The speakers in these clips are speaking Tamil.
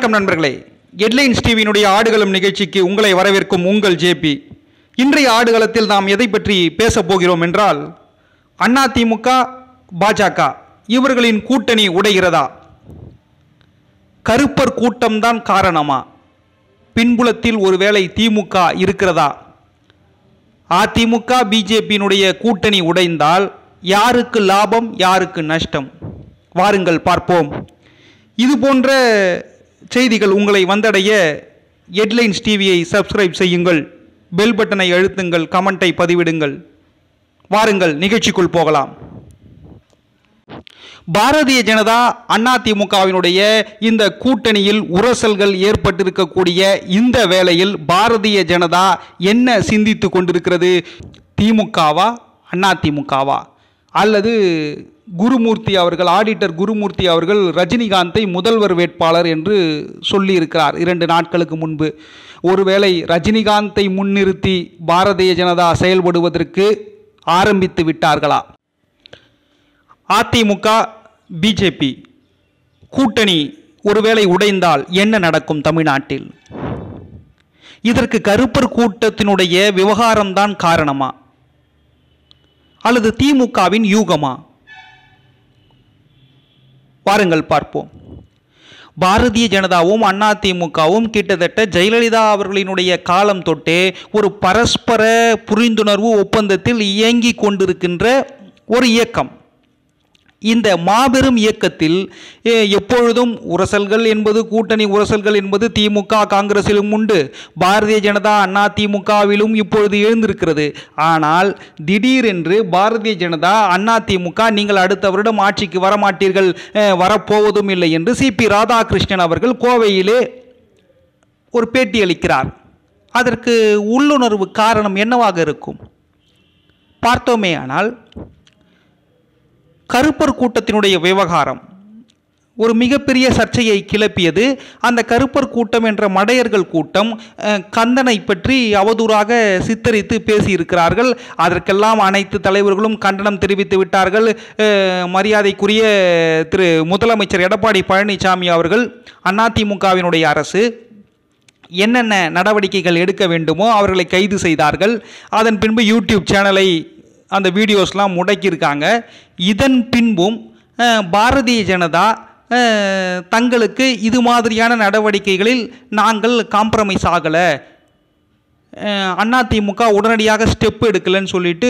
வணக்கம் நண்பர்களே எட்லைன்ஸ் டிவியினுடைய ஆடுகளம் நிகழ்ச்சிக்கு உங்களை வரவேற்கும் உங்கள் ஜேபி இன்றைய ஆடுகளத்தில் நாம் எதை பற்றி பேசப் போகிறோம் என்றால் அதிமுக பாஜக இவர்களின் கூட்டணி உடைகிறதா கருப்பர் கூட்டம்தான் காரணமா பின்புலத்தில் ஒருவேளை திமுக இருக்கிறதா அதிமுக பிஜேபியினுடைய கூட்டணி உடைந்தால் யாருக்கு லாபம் யாருக்கு நஷ்டம் வாருங்கள் பார்ப்போம் இது போன்ற செய்திகள் உங்களை வந்தடைய ஹெட்லைன்ஸ் டிவியை சப்ஸ்கிரைப் செய்யுங்கள் பெல் பட்டனை அழுத்துங்கள் கமெண்ட்டை பதிவிடுங்கள் வாருங்கள் நிகழ்ச்சிக்குள் போகலாம் பாரதிய ஜனதா அதிமுகவினுடைய இந்த கூட்டணியில் உரசல்கள் ஏற்பட்டிருக்கக்கூடிய இந்த வேளையில் பாரதிய ஜனதா என்ன சிந்தித்து கொண்டிருக்கிறது திமுகவா அதிமுகவா அல்லது குருமூர்த்தி அவர்கள் ஆடிட்டர் குருமூர்த்தி அவர்கள் ரஜினிகாந்தை முதல்வர் வேட்பாளர் என்று சொல்லியிருக்கிறார் இரண்டு நாட்களுக்கு முன்பு ஒருவேளை ரஜினிகாந்தை முன்னிறுத்தி பாரதிய ஜனதா செயல்படுவதற்கு ஆரம்பித்து விட்டார்களா அதிமுக பிஜேபி கூட்டணி ஒருவேளை உடைந்தால் என்ன நடக்கும் தமிழ்நாட்டில் இதற்கு கருப்பர் கூட்டத்தினுடைய விவகாரம்தான் காரணமா அல்லது திமுகவின் யூகமா வாருங்கள் பார்ப்போம் பாரதிய ஜனதாவும் அதிமுகவும் கிட்டத்தட்ட ஜெயலலிதா அவர்களினுடைய காலம் தொட்டே ஒரு பரஸ்பர புரிந்துணர்வு ஒப்பந்தத்தில் இயங்கி கொண்டிருக்கின்ற ஒரு இயக்கம் இந்த மாபெரும் இயக்கத்தில் எப்பொழுதும் உரசல்கள் என்பது கூட்டணி உரசல்கள் என்பது திமுக காங்கிரஸிலும் உண்டு பாரதிய ஜனதா அண்ணா திமுகவிலும் இப்பொழுது எழுந்திருக்கிறது ஆனால் திடீரென்று பாரதிய ஜனதா அண்ணா திமுக நீங்கள் அடுத்த வருடம் ஆட்சிக்கு வரமாட்டீர்கள் வரப்போவதும் இல்லை என்று சி பி ராதாகிருஷ்ணன் அவர்கள் கோவையிலே ஒரு பேட்டி அளிக்கிறார் அதற்கு உள்ளுணர்வு காரணம் என்னவாக இருக்கும் பார்த்தோமே ஆனால் கருப்பர் கூட்டத்தினுடைய விவகாரம் ஒரு மிகப்பெரிய சர்ச்சையை கிளப்பியது அந்த கருப்பர் கூட்டம் என்ற மடையர்கள் கூட்டம் கந்தனை பற்றி அவதூறாக சித்தரித்து பேசியிருக்கிறார்கள் அதற்கெல்லாம் அனைத்து தலைவர்களும் கண்டனம் தெரிவித்து விட்டார்கள் மரியாதைக்குரிய திரு முதலமைச்சர் எடப்பாடி பழனிசாமி அவர்கள் அதிமுகவினுடைய அரசு என்னென்ன நடவடிக்கைகள் எடுக்க வேண்டுமோ அவர்களை கைது செய்தார்கள் அதன் பின்பு யூடியூப் சேனலை அந்த வீடியோஸ்லாம் முடக்கியிருக்காங்க இதன் பின்பும் பாரதிய ஜனதா தங்களுக்கு இது மாதிரியான நடவடிக்கைகளில் நாங்கள் காம்ப்ரமைஸ் ஆகலை அதிமுக உடனடியாக ஸ்டெப் எடுக்கலைன்னு சொல்லிட்டு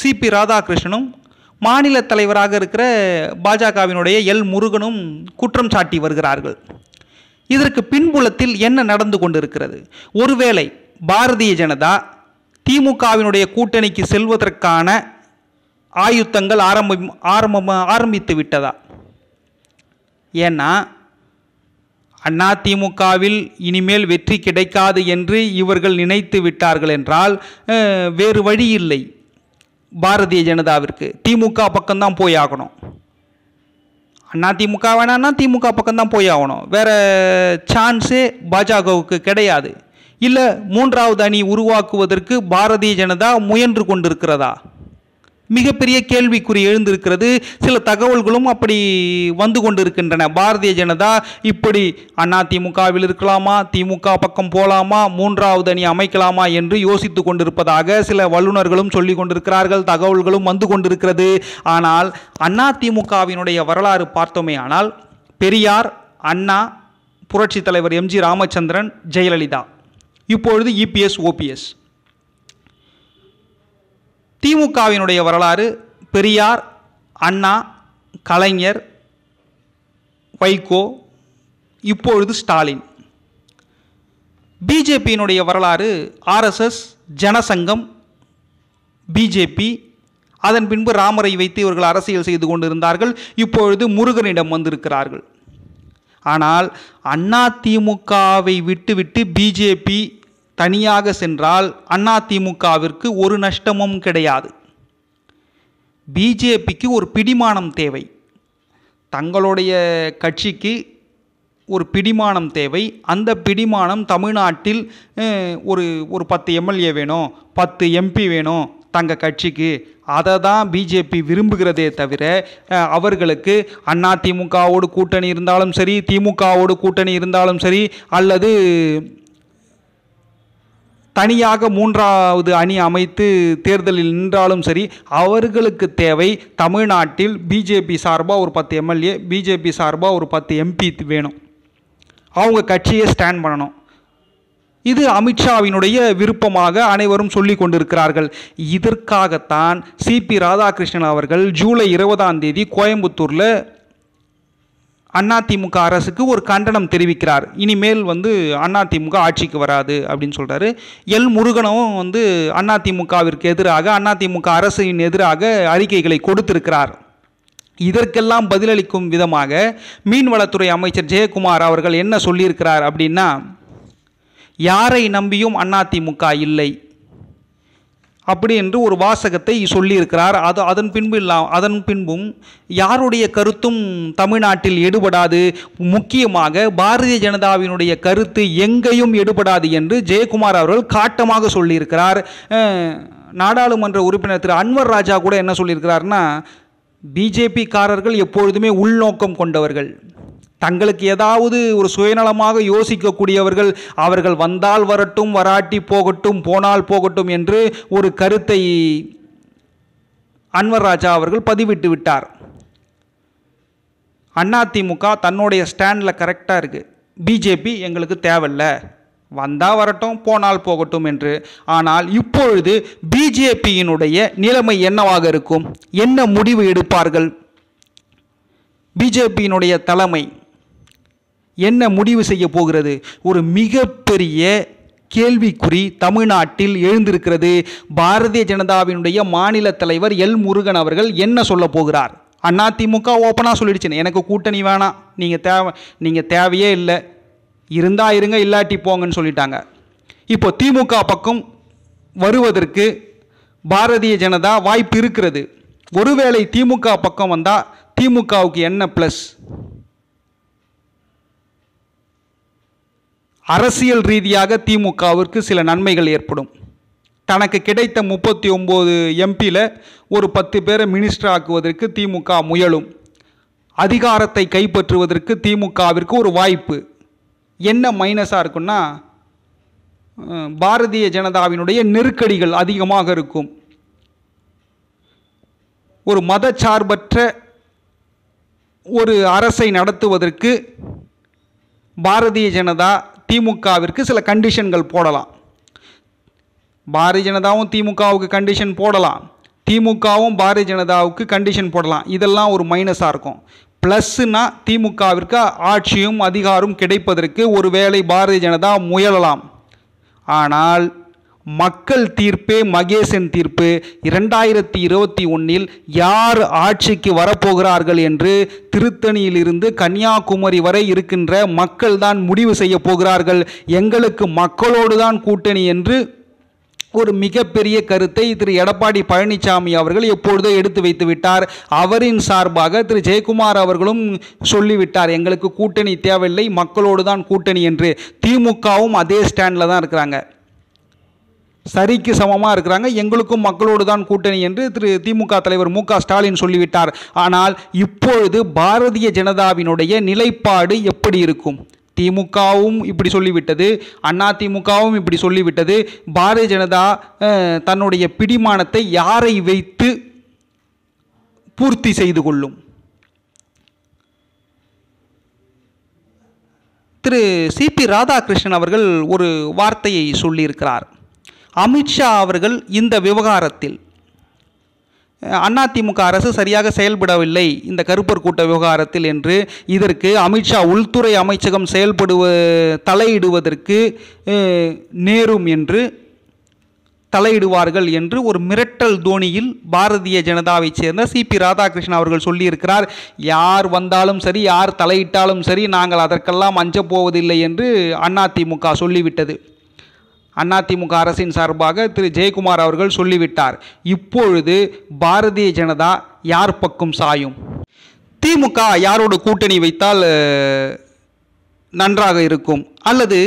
சிபி ராதாகிருஷ்ணனும் மாநில தலைவராக இருக்கிற பாஜகவினுடைய எல் முருகனும் குற்றம் சாட்டி வருகிறார்கள் இதற்கு பின்புலத்தில் என்ன நடந்து கொண்டிருக்கிறது ஒருவேளை பாரதிய ஜனதா திமுகவினுடைய கூட்டணிக்கு செல்வதற்கான ஆயுத்தங்கள் ஆரம்ப ஆரம்ப ஆரம்பித்து விட்டதா ஏன்னா அண்ணா திமுகவில் இனிமேல் வெற்றி கிடைக்காது என்று இவர்கள் நினைத்து விட்டார்கள் என்றால் வேறு வழி இல்லை பாரதிய ஜனதாவிற்கு திமுக பக்கம்தான் போய் ஆகணும் அண்ணா திமுக வேணான்னா திமுக பக்கம்தான் போய் ஆகணும் வேறு சான்ஸு பாஜகவுக்கு கிடையாது இல்லை மூன்றாவது அணி உருவாக்குவதற்கு பாரதிய ஜனதா முயன்று கொண்டிருக்கிறதா மிகப்பெரிய கேள்விக்குறி எழுந்திருக்கிறது சில தகவல்களும் அப்படி வந்து கொண்டிருக்கின்றன பாரதிய ஜனதா இப்படி அண்ணா திமுகவில் இருக்கலாமா திமுக பக்கம் போலாமா மூன்றாவது அணி அமைக்கலாமா என்று யோசித்து கொண்டிருப்பதாக சில வல்லுநர்களும் சொல்லி கொண்டிருக்கிறார்கள் தகவல்களும் வந்து கொண்டிருக்கிறது ஆனால் அண்ணா திமுகவினுடைய வரலாறு பார்த்தோமே ஆனால் பெரியார் அண்ணா புரட்சித் தலைவர் எம்ஜி ராமச்சந்திரன் ஜெயலலிதா இப்பொழுது இபிஎஸ் e ஓபிஎஸ் திமுகவினுடைய வரலாறு பெரியார் அண்ணா கலைஞர் வைகோ இப்பொழுது ஸ்டாலின் பிஜேபியினுடைய வரலாறு ஆர்எஸ்எஸ் ஜனசங்கம் பிஜேபி அதன் பின்பு ராமரை வைத்து இவர்கள் அரசியல் செய்து கொண்டிருந்தார்கள் இப்பொழுது முருகனிடம் வந்திருக்கிறார்கள் ஆனால் அண்ணா திமுகவை விட்டுவிட்டு பிஜேபி தனியாக சென்றால் அண்ணா திமுகவிற்கு ஒரு நஷ்டமும் கிடையாது பிஜேபிக்கு ஒரு பிடிமானம் தேவை தங்களுடைய கட்சிக்கு ஒரு பிடிமானம் தேவை அந்த பிடிமானம் தமிழ்நாட்டில் ஒரு ஒரு பத்து எம்எல்ஏ வேணும் பத்து எம்பி வேணும் தங்கள் கட்சிக்கு அதை தான் பிஜேபி விரும்புகிறதே தவிர அவர்களுக்கு அண்ணா திமுகவோடு கூட்டணி இருந்தாலும் சரி திமுகவோடு கூட்டணி இருந்தாலும் சரி அல்லது தனியாக மூன்றாவது அணி அமைத்து தேர்தலில் நின்றாலும் சரி அவர்களுக்கு தேவை தமிழ்நாட்டில் பிஜேபி சார்பாக ஒரு பத்து எம்எல்ஏ பிஜேபி சார்பாக ஒரு பத்து எம்பி வேணும் அவங்க கட்சியை ஸ்டாண்ட் பண்ணணும் இது அமித்ஷாவினுடைய விருப்பமாக அனைவரும் சொல்லி கொண்டிருக்கிறார்கள் இதற்காகத்தான் சிபி ராதாகிருஷ்ணன் அவர்கள் ஜூலை இருபதாம் தேதி கோயம்புத்தூரில் அதிமுக அரசுக்கு ஒரு கண்டனம் தெரிவிக்கிறார் இனிமேல் வந்து அதிமுக ஆட்சிக்கு வராது அப்படின்னு சொல்கிறாரு எல் முருகனும் வந்து அதிமுகவிற்கு எதிராக அதிமுக அரசின் எதிராக அறிக்கைகளை கொடுத்திருக்கிறார் இதற்கெல்லாம் பதிலளிக்கும் விதமாக மீன்வளத்துறை அமைச்சர் ஜெயக்குமார் அவர்கள் என்ன சொல்லியிருக்கிறார் அப்படின்னா யாரை நம்பியும் அதிமுக இல்லை அப்படி என்று ஒரு வாசகத்தை சொல்லியிருக்கிறார் அது அதன் பின்பு இல்லா அதன் பின்பும் யாருடைய கருத்தும் தமிழ்நாட்டில் எடுபடாது முக்கியமாக பாரதிய ஜனதாவினுடைய கருத்து எங்கேயும் எடுபடாது என்று ஜெயக்குமார் அவர்கள் காட்டமாக சொல்லியிருக்கிறார் நாடாளுமன்ற உறுப்பினர் திரு அன்வர் ராஜா கூட என்ன சொல்லியிருக்கிறார்னா பிஜேபிக்காரர்கள் எப்பொழுதுமே உள்நோக்கம் கொண்டவர்கள் தங்களுக்கு ஏதாவது ஒரு சுயநலமாக யோசிக்கக்கூடியவர்கள் அவர்கள் வந்தால் வரட்டும் வராட்டி போகட்டும் போனால் போகட்டும் என்று ஒரு கருத்தை அன்வர் ராஜா அவர்கள் பதிவிட்டு விட்டார் அதிமுக தன்னுடைய ஸ்டாண்டில் கரெக்டாக இருக்குது பிஜேபி எங்களுக்கு தேவையில்ல வந்தால் வரட்டும் போனால் போகட்டும் என்று ஆனால் இப்பொழுது பிஜேபியினுடைய நிலைமை என்னவாக இருக்கும் என்ன முடிவு எடுப்பார்கள் பிஜேபியினுடைய தலைமை என்ன முடிவு செய்ய போகிறது ஒரு மிகப்பெரிய கேள்விக்குறி தமிழ்நாட்டில் எழுந்திருக்கிறது பாரதிய ஜனதாவினுடைய மாநில தலைவர் எல் முருகன் அவர்கள் என்ன சொல்ல போகிறார் அதிமுக ஓப்பனாக சொல்லிடுச்சு எனக்கு கூட்டணி வேணாம் நீங்கள் தேவை நீங்கள் தேவையே இல்லை இருந்தா இருங்க இல்லாட்டி போங்கன்னு சொல்லிட்டாங்க இப்போ திமுக பக்கம் வருவதற்கு பாரதிய ஜனதா வாய்ப்பு இருக்கிறது ஒருவேளை திமுக பக்கம் வந்தால் திமுகவுக்கு என்ன ப்ளஸ் அரசியல் ரீதியாக திமுகவிற்கு சில நன்மைகள் ஏற்படும் தனக்கு கிடைத்த முப்பத்தி ஒம்பது எம்பியில் ஒரு பத்து பேரை மினிஸ்டர் ஆக்குவதற்கு திமுக முயலும் அதிகாரத்தை கைப்பற்றுவதற்கு திமுகவிற்கு ஒரு வாய்ப்பு என்ன மைனஸாக இருக்குன்னா பாரதிய ஜனதாவினுடைய நெருக்கடிகள் அதிகமாக இருக்கும் ஒரு மதச்சார்பற்ற ஒரு அரசை நடத்துவதற்கு பாரதிய ஜனதா திமுகவிற்கு சில கண்டிஷன்கள் போடலாம் பாரதிய ஜனதாவும் திமுகவுக்கு கண்டிஷன் போடலாம் திமுகவும் பாரதிய ஜனதாவுக்கு கண்டிஷன் போடலாம் இதெல்லாம் ஒரு மைனஸாக இருக்கும் ப்ளஸ்னா திமுகவிற்கு ஆட்சியும் அதிகாரம் கிடைப்பதற்கு ஒருவேளை பாரதிய ஜனதா முயலலாம் ஆனால் மக்கள் தீர்ப்பு மகேசன் தீர்ப்பு இரண்டாயிரத்தி இருபத்தி ஒன்றில் யார் ஆட்சிக்கு வரப்போகிறார்கள் என்று திருத்தணியிலிருந்து கன்னியாகுமரி வரை இருக்கின்ற மக்கள் தான் முடிவு செய்ய போகிறார்கள் எங்களுக்கு மக்களோடு தான் கூட்டணி என்று ஒரு மிகப்பெரிய கருத்தை திரு எடப்பாடி பழனிசாமி அவர்கள் எப்பொழுதோ எடுத்து வைத்து விட்டார் அவரின் சார்பாக திரு ஜெயக்குமார் அவர்களும் சொல்லிவிட்டார் எங்களுக்கு கூட்டணி தேவையில்லை மக்களோடு தான் கூட்டணி என்று திமுகவும் அதே ஸ்டாண்டில் தான் இருக்கிறாங்க சரிக்கு சமமாக இருக்கிறாங்க எங்களுக்கும் மக்களோடு தான் கூட்டணி என்று திரு திமுக தலைவர் மு ஸ்டாலின் சொல்லிவிட்டார் ஆனால் இப்பொழுது பாரதிய ஜனதாவினுடைய நிலைப்பாடு எப்படி இருக்கும் திமுகவும் இப்படி சொல்லிவிட்டது அண்ணா திமுகவும் இப்படி சொல்லிவிட்டது பாரதிய ஜனதா தன்னுடைய பிடிமானத்தை யாரை வைத்து பூர்த்தி செய்து கொள்ளும் திரு சிபி ராதாகிருஷ்ணன் அவர்கள் ஒரு வார்த்தையை சொல்லியிருக்கிறார் அமித்ஷா அவர்கள் இந்த விவகாரத்தில் அதிமுக அரசு சரியாக செயல்படவில்லை இந்த கருப்பர் கூட்ட விவகாரத்தில் என்று இதற்கு அமித்ஷா உள்துறை அமைச்சகம் செயல்படுவ தலையிடுவதற்கு நேரும் என்று தலையிடுவார்கள் என்று ஒரு மிரட்டல் தோணியில் பாரதிய ஜனதாவைச் சேர்ந்த சி பி ராதாகிருஷ்ணன் அவர்கள் சொல்லியிருக்கிறார் யார் வந்தாலும் சரி யார் தலையிட்டாலும் சரி நாங்கள் அதற்கெல்லாம் அஞ்சப் போவதில்லை என்று அதிமுக சொல்லிவிட்டது அதிமுக அரசின் சார்பாக திரு ஜெயக்குமார் அவர்கள் சொல்லிவிட்டார் இப்பொழுது பாரதிய ஜனதா யார் பக்கம் சாயும் திமுக யாரோட கூட்டணி வைத்தால் நன்றாக இருக்கும் அல்லது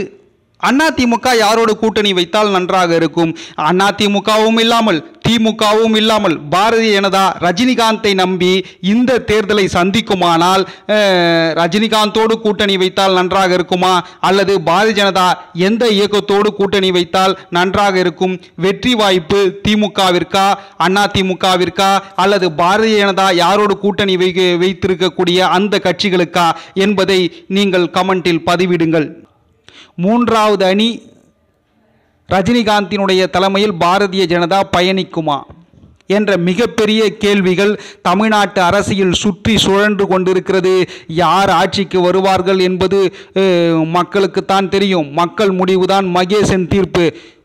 அதிமுக யாரோட கூட்டணி வைத்தால் நன்றாக இருக்கும் அதிமுகவும் இல்லாமல் திமுகவும் இல்லாமல் பாரதிய ஜனதா ரஜினிகாந்தை நம்பி இந்த தேர்தலை சந்திக்குமானால் ரஜினிகாந்தோடு கூட்டணி வைத்தால் நன்றாக இருக்குமா அல்லது பாரதிய ஜனதா எந்த இயக்கத்தோடு கூட்டணி வைத்தால் நன்றாக இருக்கும் வெற்றி வாய்ப்பு திமுகவிற்கா அதிமுகவிற்கா அல்லது பாரதிய ஜனதா யாரோடு கூட்டணி வை வைத்திருக்கக்கூடிய அந்த கட்சிகளுக்கா என்பதை நீங்கள் கமெண்டில் பதிவிடுங்கள் மூன்றாவது அணி ரஜினிகாந்தினுடைய தலைமையில் பாரதிய ஜனதா பயணிக்குமா என்ற மிகப்பெரிய கேள்விகள் தமிழ்நாட்டு அரசியல் சுற்றி சுழன்று கொண்டிருக்கிறது யார் ஆட்சிக்கு வருவார்கள் என்பது மக்களுக்குத்தான் தெரியும் மக்கள் முடிவுதான் மகேசன் தீர்ப்பு